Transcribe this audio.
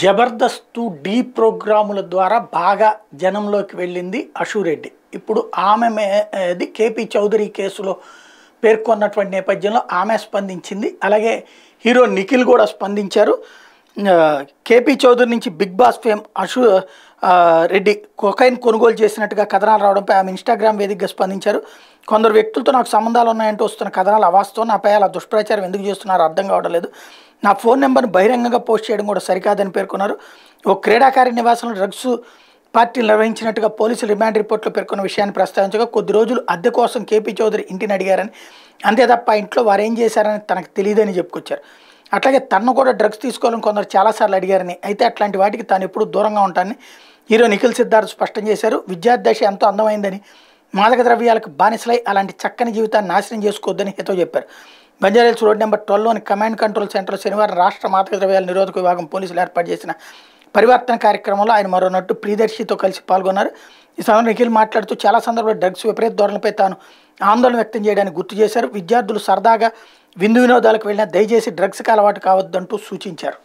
జబర్దస్తు D ప్రోగ్రాముల ద్వారా బాగా జనంలోకి వెళ్ళింది అషురెడ్డి ఇప్పుడు ఆమె మేది కేపీ చౌదరి కేసులో పేర్కొన్నటువంటి నేపథ్యంలో ఆమె స్పందించింది అలాగే హీరో నిఖిల్ కూడా స్పందించారు కేపీ చౌదరి నుంచి Big Boss fame Ashu Reddy cocaine కొనుగోలు చేసినట్టుగా కథనాలు రావడంపై ఆమె ఇన్స్టాగ్రామ్ వేదికగా స్పందించారు కొందరు వ్యక్తులతో నాకు సంబంధాలు ఉన్నాయంటూ వస్తున్న కథనాలు అవాస్తవం నాపై అలా దుష్ప్రచారం ఎందుకు చేస్తున్నారో అర్థం కావడం లేదు నా ఫోన్ నెంబర్ను బహిరంగంగా పోస్ట్ చేయడం కూడా సరికాదని పేర్కొన్నారు ఓ క్రీడాకారి నివాసంలో డ్రగ్స్ పార్టీ నిర్వహించినట్టుగా పోలీసులు రిమాండ్ రిపోర్ట్లో పేర్కొన్న విషయాన్ని ప్రస్తావించగా కొద్ది రోజులు అద్దె కోసం కేపీ చౌదరి ఇంటిని అడిగారని అంతే తప్ప ఇంట్లో వారు ఏం చేశారని తనకు తెలియదని చెప్పుకొచ్చారు అట్లాగే తను కూడా డ్రగ్స్ తీసుకోవాలని కొందరు చాలాసార్లు అడిగారని అయితే అట్లాంటి వాటికి తాను ఎప్పుడు దూరంగా ఉంటానని హీరో నిఖిల్ సిద్ధార్థ్ స్పష్టం చేశారు విద్యార్థి ఎంతో అందమైందని మాదక ద్రవ్యాలకు బానిసలై అలాంటి చక్కని జీవితాన్ని నాశనం చేసుకోవద్దని హితో చెప్పారు బంజారెల్స్ రోడ్ నెంబర్ ట్వెల్వ్లోని కమాండ్ కంట్రోల్ సెంటర్ శనివారం రాష్ట్ర మాదక ద్రవ్యాల నిరోధక విభాగం పోలీసులు ఏర్పాటు చేసిన పరివర్తన కార్యక్రమంలో ఆయన మరో నటు ప్రియదర్శితో కలిసి పాల్గొన్నారు ఈ సమయంలో నిఖిల్ మాట్లాడుతూ చాలా సందర్భంలో డ్రగ్స్ విపరీత ధోరణిపై తాను ఆందోళన వ్యక్తం చేయడానికి గుర్తు చేశారు విద్యార్థులు సరదాగా విందు వినోదాలకు వెళ్ళినా దయచేసి డ్రగ్స్కి అలవాటు కావద్దంటూ సూచించారు